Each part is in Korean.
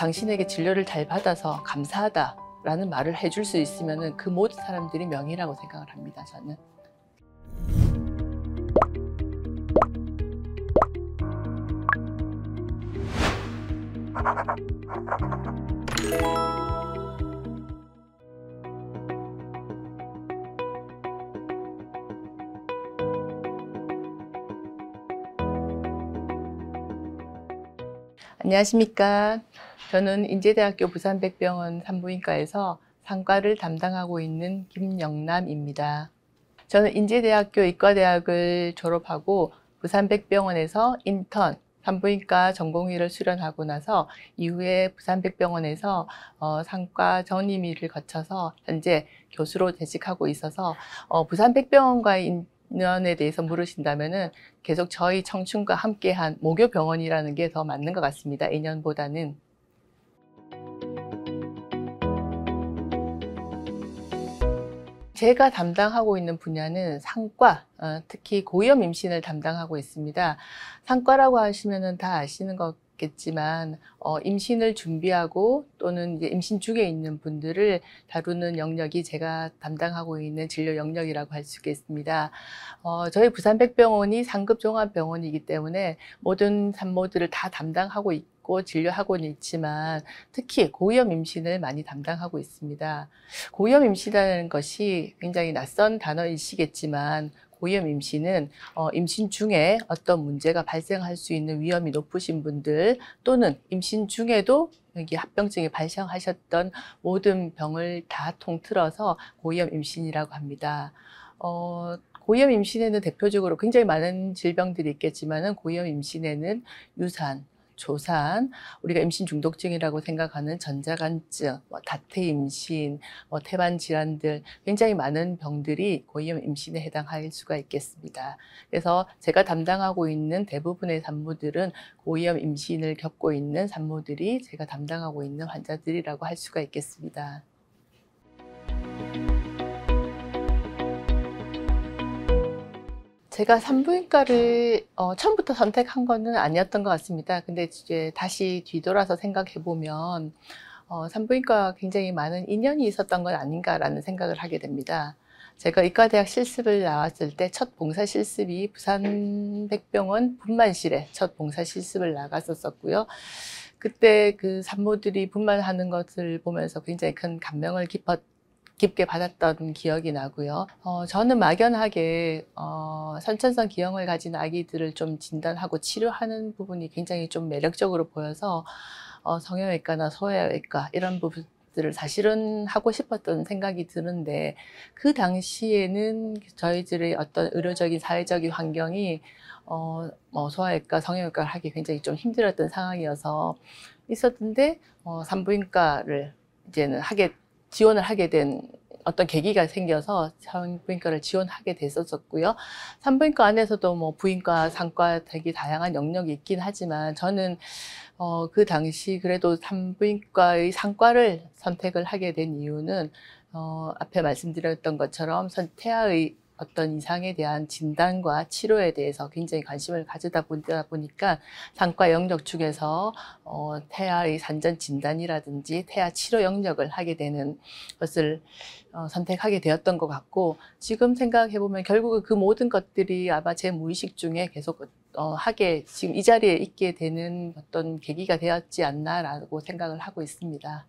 당신에게 진료를 잘 받아서 감사하다 라는 말을 해줄 수 있으면 그 모든 사람들이 명의라고 생각을 합니다 저는 안녕하십니까. 저는 인제대학교 부산백병원 산부인과에서 상과를 담당하고 있는 김영남입니다. 저는 인제대학교 의과대학을 졸업하고 부산백병원에서 인턴, 산부인과 전공의를 수련하고 나서 이후에 부산백병원에서 어, 상과 전임의를 거쳐서 현재 교수로 재직하고 있어서 어, 부산백병원과의 년에 대해서 물으신다면은 계속 저희 청춘과 함께한 목요병원이라는 게 더 맞는 것 같습니다. A년보다는. 제가 담당하고 있는 분야는 상과, 어, 특히 고위험 임신을 담당하고 있습니다. 상과라고 하시면 다 아시는 것 있겠지만 어, 임신을 준비하고 또는 이제 임신 중에 있는 분들을 다루는 영역이 제가 담당하고 있는 진료 영역이라고 할 수 있겠습니다. 어, 저희 부산백병원이 상급 종합병원이기 때문에 모든 산모들을 다 담당하고 있고 진료하고는 있지만 특히 고위험 임신을 많이 담당하고 있습니다. 고위험 임신이라는 것이 굉장히 낯선 단어이시겠지만 고위험 임신은 어, 임신 중에 어떤 문제가 발생할 수 있는 위험이 높으신 분들 또는 임신 중에도 여기 합병증이 발생하셨던 모든 병을 다 통틀어서 고위험 임신이라고 합니다. 어, 고위험 임신에는 대표적으로 굉장히 많은 질병들이 있겠지만은 고위험 임신에는 유산, 조산, 우리가 임신 중독증이라고 생각하는 전자간증, 뭐 다태 임신, 뭐 태반 질환들 굉장히 많은 병들이 고위험 임신에 해당할 수가 있겠습니다. 그래서 제가 담당하고 있는 대부분의 산모들은 고위험 임신을 겪고 있는 산모들이 제가 담당하고 있는 환자들이라고 할 수가 있겠습니다. 제가 산부인과를 어, 처음부터 선택한 거는 아니었던 것 같습니다. 근데 이제 다시 뒤돌아서 생각해 보면 어, 산부인과 굉장히 많은 인연이 있었던 건 아닌가라는 생각을 하게 됩니다. 제가 의과대학 실습을 나왔을 때 첫 봉사 실습이 부산 백병원 분만실에 첫 봉사 실습을 나갔었었고요. 그때 그 산모들이 분만하는 것을 보면서 굉장히 큰 감명을 깊었 깊게 받았던 기억이 나고요. 어, 저는 막연하게 어, 선천성 기형을 가진 아기들을 좀 진단하고 치료하는 부분이 굉장히 좀 매력적으로 보여서 어, 성형외과나 소아외과 이런 부분 들을 사실은 하고 싶었던 생각이 드는데 그 당시에는 저희들의 어떤 의료적인 사회적인 환경이 어, 뭐 소아외과, 성형외과를 하기 굉장히 좀 힘들었던 상황이어서 있었는데 어, 산부인과를 이제는 하게 지원을 하게 된 어떤 계기가 생겨서 산부인과를 지원하게 됐었었고요. 산부인과 안에서도 뭐 부인과, 산과 되게 다양한 영역이 있긴 하지만 저는 어, 그 당시 그래도 산부인과의 산과를 선택을 하게 된 이유는 어, 앞에 말씀드렸던 것처럼 태아의 어떤 이상에 대한 진단과 치료에 대해서 굉장히 관심을 가지다 보니까 산과 영역 중에서 어, 태아의 산전 진단이라든지 태아 치료 영역을 하게 되는 것을 어, 선택하게 되었던 것 같고 지금 생각해 보면 결국은 그 모든 것들이 아마 제 무의식 중에 계속 어, 하게 지금 이 자리에 있게 되는 어떤 계기가 되었지 않나라고 생각을 하고 있습니다.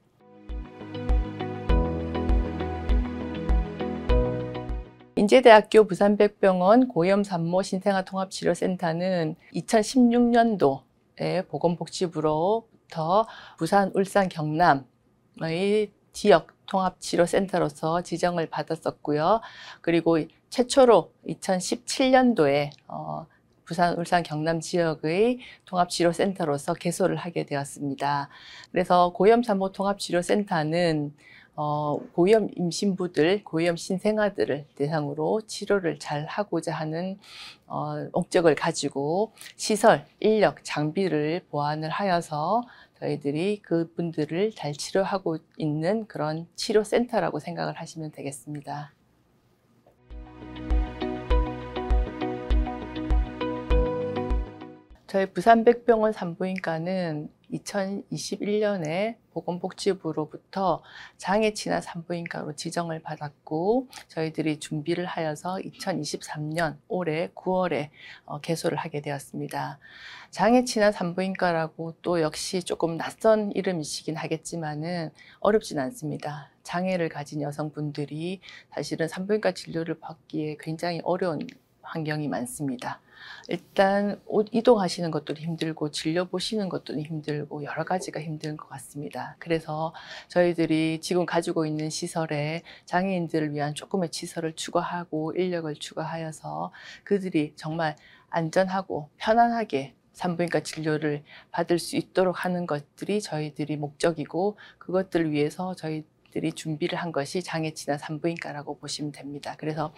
인제대학교 부산백병원 고염산모 신생아통합치료센터는 2016년도에 보건복지부로부터 부산, 울산, 경남의 지역 통합치료센터로서 지정을 받았었고요. 그리고 최초로 2017년도에 어, 부산, 울산, 경남 지역의 통합치료센터로서 개소를 하게 되었습니다. 그래서 고염산모 통합치료센터는 어, 고위험 임신부들, 고위험 신생아들을 대상으로 치료를 잘 하고자 하는 어, 목적을 가지고 시설, 인력, 장비를 보완을 하여서 저희들이 그분들을 잘 치료하고 있는 그런 치료센터라고 생각을 하시면 되겠습니다. 저희 부산백병원 산부인과는 2021년에 보건복지부로부터 장애 친화 산부인과로 지정을 받았고 저희들이 준비를 하여서 2023년 올해 9월에 어, 개소를 하게 되었습니다. 장애 친화 산부인과라고 또 역시 조금 낯선 이름이시긴 하겠지만은 어렵진 않습니다. 장애를 가진 여성분들이 사실은 산부인과 진료를 받기에 굉장히 어려운 환경이 많습니다. 일단 옷 이동하시는 것도 힘들고 진료 보시는 것도 힘들고 여러 가지가 힘든 것 같습니다. 그래서 저희들이 지금 가지고 있는 시설에 장애인들을 위한 조금의 시설을 추가하고 인력을 추가하여서 그들이 정말 안전하고 편안하게 산부인과 진료를 받을 수 있도록 하는 것들이 저희들이 목적이고 그것들을 위해서 저희 의들이 준비를 한 것이 장애 진단 산부인과라고 보시면 됩니다. 그래서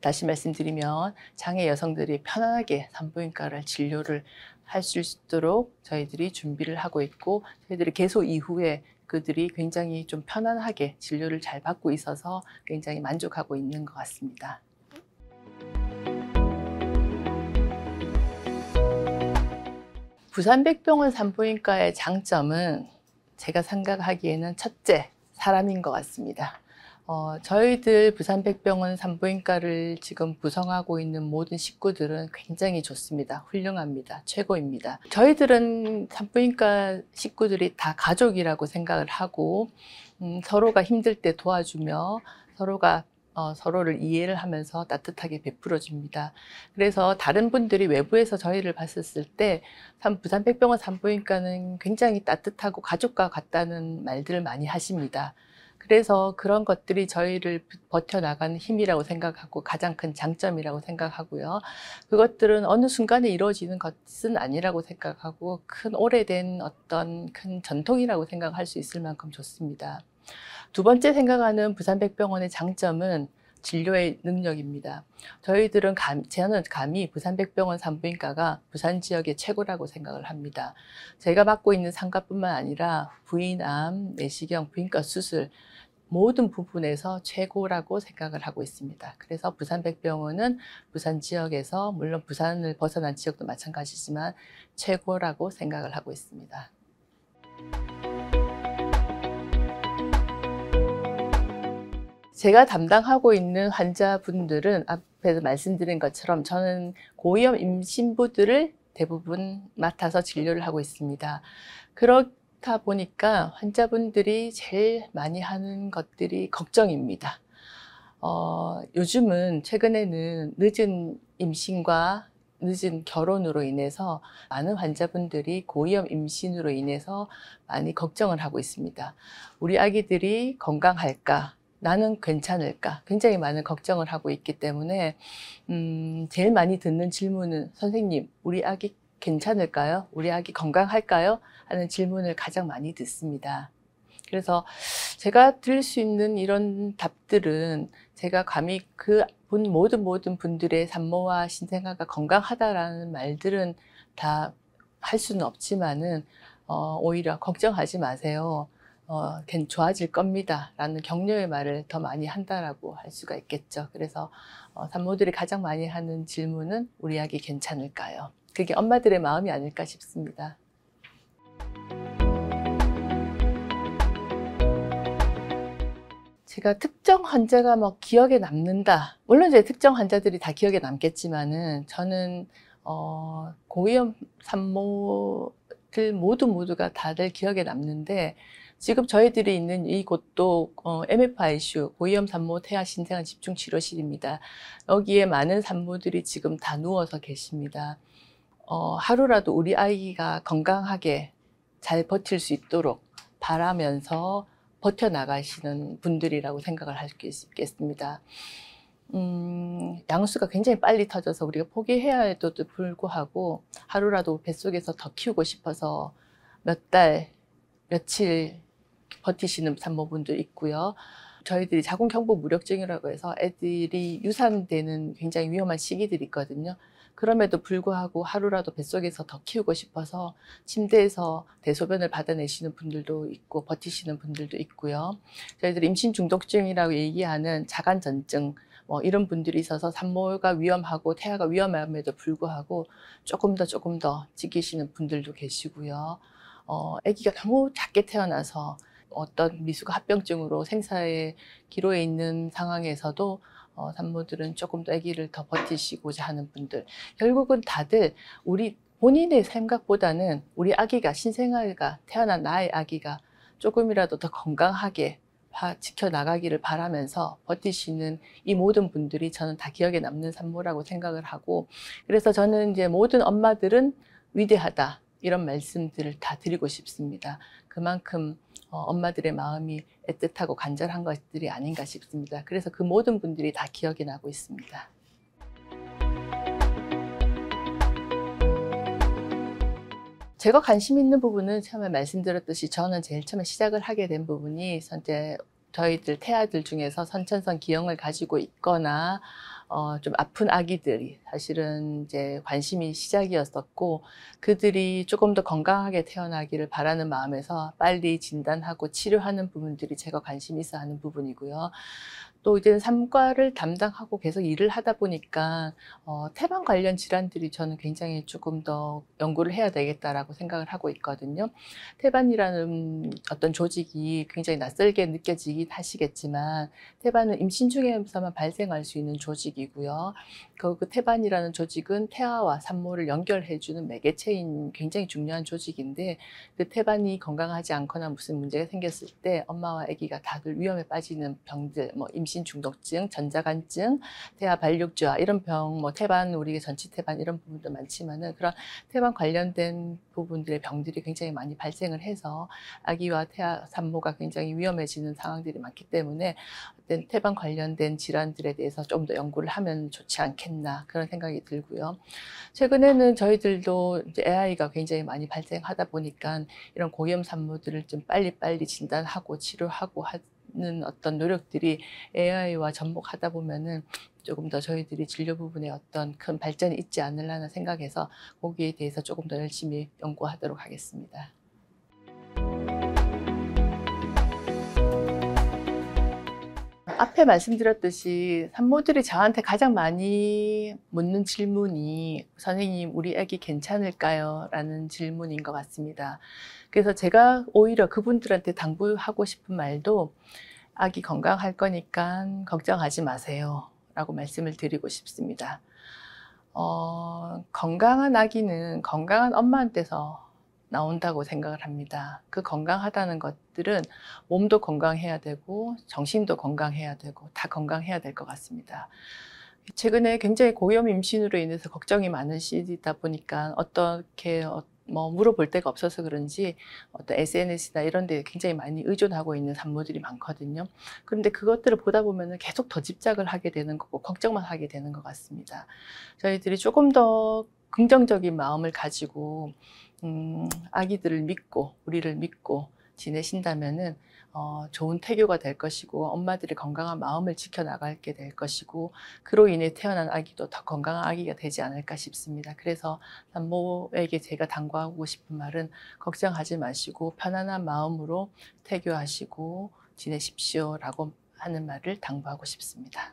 다시 말씀드리면 장애 여성들이 편안하게 산부인과를 진료를 할 수 있도록 저희들이 준비를 하고 있고 저희들이 계속 이후에 그들이 굉장히 좀 편안하게 진료를 잘 받고 있어서 굉장히 만족하고 있는 것 같습니다. 부산백병원 산부인과의 장점은 제가 생각하기에는 첫째, 사람인 것 같습니다. 어, 저희들 부산백병원 산부인과를 지금 구성하고 있는 모든 식구들은 굉장히 좋습니다. 훌륭합니다. 최고입니다. 저희들은 산부인과 식구들이 다 가족이라고 생각을 하고 음, 서로가 힘들 때 도와주며 서로가 어, 서로를 이해를 하면서 따뜻하게 베풀어줍니다. 그래서 다른 분들이 외부에서 저희를 봤었을 때 부산백병원 산부인과는 굉장히 따뜻하고 가족과 같다는 말들을 많이 하십니다. 그래서 그런 것들이 저희를 버텨나가는 힘이라고 생각하고 가장 큰 장점이라고 생각하고요. 그것들은 어느 순간에 이루어지는 것은 아니라고 생각하고 큰 오래된 어떤 큰 전통이라고 생각할 수 있을 만큼 좋습니다. 두 번째 생각하는 부산백병원의 장점은 진료의 능력입니다. 저희들은 감, 저는 감히 부산백병원 산부인과가 부산 지역의 최고라고 생각을 합니다. 제가 맡고 있는 상가뿐만 아니라 부인암, 내시경, 부인과 수술 모든 부분에서 최고라고 생각을 하고 있습니다. 그래서 부산백병원은 부산 지역에서 물론 부산을 벗어난 지역도 마찬가지지만 최고라고 생각을 하고 있습니다. 제가 담당하고 있는 환자분들은 앞에서 말씀드린 것처럼 저는 고위험 임신부들을 대부분 맡아서 진료를 하고 있습니다. 그렇다 보니까 환자분들이 제일 많이 하는 것들이 걱정입니다. 어, 요즘은 최근에는 늦은 임신과 늦은 결혼으로 인해서 많은 환자분들이 고위험 임신으로 인해서 많이 걱정을 하고 있습니다. 우리 아기들이 건강할까? 나는 괜찮을까? 굉장히 많은 걱정을 하고 있기 때문에 음, 제일 많이 듣는 질문은 선생님, 우리 아기 괜찮을까요? 우리 아기 건강할까요? 하는 질문을 가장 많이 듣습니다. 그래서 제가 드릴 수 있는 이런 답들은 제가 감히 그 모든 모든 분들의 산모와 신생아가 건강하다라는 말들은 다 할 수는 없지만은 어, 오히려 걱정하지 마세요. 어, 좋아질 겁니다. 라는 격려의 말을 더 많이 한다라고 할 수가 있겠죠. 그래서 어, 산모들이 가장 많이 하는 질문은 우리 아기 괜찮을까요? 그게 엄마들의 마음이 아닐까 싶습니다. 제가 특정 환자가 뭐 기억에 남는다. 물론 제 특정 환자들이 다 기억에 남겠지만은 저는 어, 고위험 산모들 모두 모두가 다들 기억에 남는데 지금 저희들이 있는 이곳도 어, MFICU, 고위험 산모 태아 신생아 집중 치료실입니다. 여기에 많은 산모들이 지금 다 누워서 계십니다. 어, 하루라도 우리 아이가 건강하게 잘 버틸 수 있도록 바라면서 버텨나가시는 분들이라고 생각을 할 수 있겠습니다. 음, 양수가 굉장히 빨리 터져서 우리가 포기해야 해도 불구하고 하루라도 뱃속에서 더 키우고 싶어서 몇 달, 며칠 버티시는 산모분들 있고요. 저희들이 자궁경부 무력증이라고 해서 애들이 유산되는 굉장히 위험한 시기들이 있거든요. 그럼에도 불구하고 하루라도 뱃속에서 더 키우고 싶어서 침대에서 대소변을 받아내시는 분들도 있고 버티시는 분들도 있고요. 저희들 임신 중독증이라고 얘기하는 자간전증 뭐 이런 분들이 있어서 산모가 위험하고 태아가 위험함에도 불구하고 조금 더 조금 더 지키시는 분들도 계시고요. 어, 아기가 너무 작게 태어나서 어떤 미숙 합병증으로 생사의 기로에 있는 상황에서도 어, 산모들은 조금 더 아기를 더 버티시고자 하는 분들 결국은 다들 우리 본인의 생각보다는 우리 아기가 신생아가 태어난 나의 아기가 조금이라도 더 건강하게 지켜나가기를 바라면서 버티시는 이 모든 분들이 저는 다 기억에 남는 산모라고 생각을 하고 그래서 저는 이제 모든 엄마들은 위대하다 이런 말씀들을 다 드리고 싶습니다. 그만큼 어, 엄마들의 마음이 애틋하고 간절한 것들이 아닌가 싶습니다. 그래서 그 모든 분들이 다 기억이 나고 있습니다. 제가 관심 있는 부분은 처음에 말씀드렸듯이 저는 제일 처음에 시작을 하게 된 부분이 선제 저희들 태아들 중에서 선천성 기형을 가지고 있거나 어, 좀 아픈 아기들이 사실은 이제 관심이 시작이었었고 그들이 조금 더 건강하게 태어나기를 바라는 마음에서 빨리 진단하고 치료하는 부분들이 제가 관심 있어 하는 부분이고요. 또 이제는 삼과를 담당하고 계속 일을 하다 보니까 어, 태반 관련 질환들이 저는 굉장히 조금 더 연구를 해야 되겠다라고 생각을 하고 있거든요. 태반이라는 어떤 조직이 굉장히 낯설게 느껴지긴 하시겠지만 태반은 임신 중에서만 발생할 수 있는 조직이고요. 그, 그 태반이라는 조직은 태아와 산모를 연결해주는 매개체인 굉장히 중요한 조직인데 그 태반이 건강하지 않거나 무슨 문제가 생겼을 때 엄마와 아기가 다들 위험에 빠지는 병들, 뭐 임신 임신 중독증, 전자간증, 태아 발육주아 이런 병, 뭐 태반 우리 전치 태반 이런 부분도 많지만은 그런 태반 관련된 부분들의 병들이 굉장히 많이 발생을 해서 아기와 태아 산모가 굉장히 위험해지는 상황들이 많기 때문에 어떤 태반 관련된 질환들에 대해서 좀 더 연구를 하면 좋지 않겠나 그런 생각이 들고요. 최근에는 저희들도 이제 AI가 굉장히 많이 발생하다 보니까 이런 고위험 산모들을 좀 빨리빨리 진단하고 치료하고 하, 있는 어떤 노력들이 AI와 접목하다 보면은 조금 더 저희들이 진료 부분에 어떤 큰 발전이 있지 않을라는 생각에서 거기에 대해서 조금 더 열심히 연구하도록 하겠습니다. 앞에 말씀드렸듯이 산모들이 저한테 가장 많이 묻는 질문이 선생님 우리 아기 괜찮을까요? 라는 질문인 것 같습니다. 그래서 제가 오히려 그분들한테 당부하고 싶은 말도 아기 건강할 거니까 걱정하지 마세요. 라고 말씀을 드리고 싶습니다. 어, 건강한 아기는 건강한 엄마한테서 나온다고 생각을 합니다. 그 건강하다는 것들은 몸도 건강해야 되고 정신도 건강해야 되고 다 건강해야 될 것 같습니다. 최근에 굉장히 고위험 임신으로 인해서 걱정이 많은시이다 보니까 어떻게 어, 뭐 물어볼 데가 없어서 그런지 어떤 SNS나 이런 데 굉장히 많이 의존하고 있는 산모들이 많거든요. 그런데 그것들을 보다 보면은 계속 더 집착을 하게 되는 거고 걱정만 하게 되는 것 같습니다. 저희들이 조금 더 긍정적인 마음을 가지고 음, 아기들을 믿고 우리를 믿고 지내신다면은 어, 좋은 태교가 될 것이고 엄마들의 건강한 마음을 지켜나가게 될 것이고 그로 인해 태어난 아기도 더 건강한 아기가 되지 않을까 싶습니다. 그래서 산모에게 제가 당부하고 싶은 말은 걱정하지 마시고 편안한 마음으로 태교하시고 지내십시오라고 하는 말을 당부하고 싶습니다.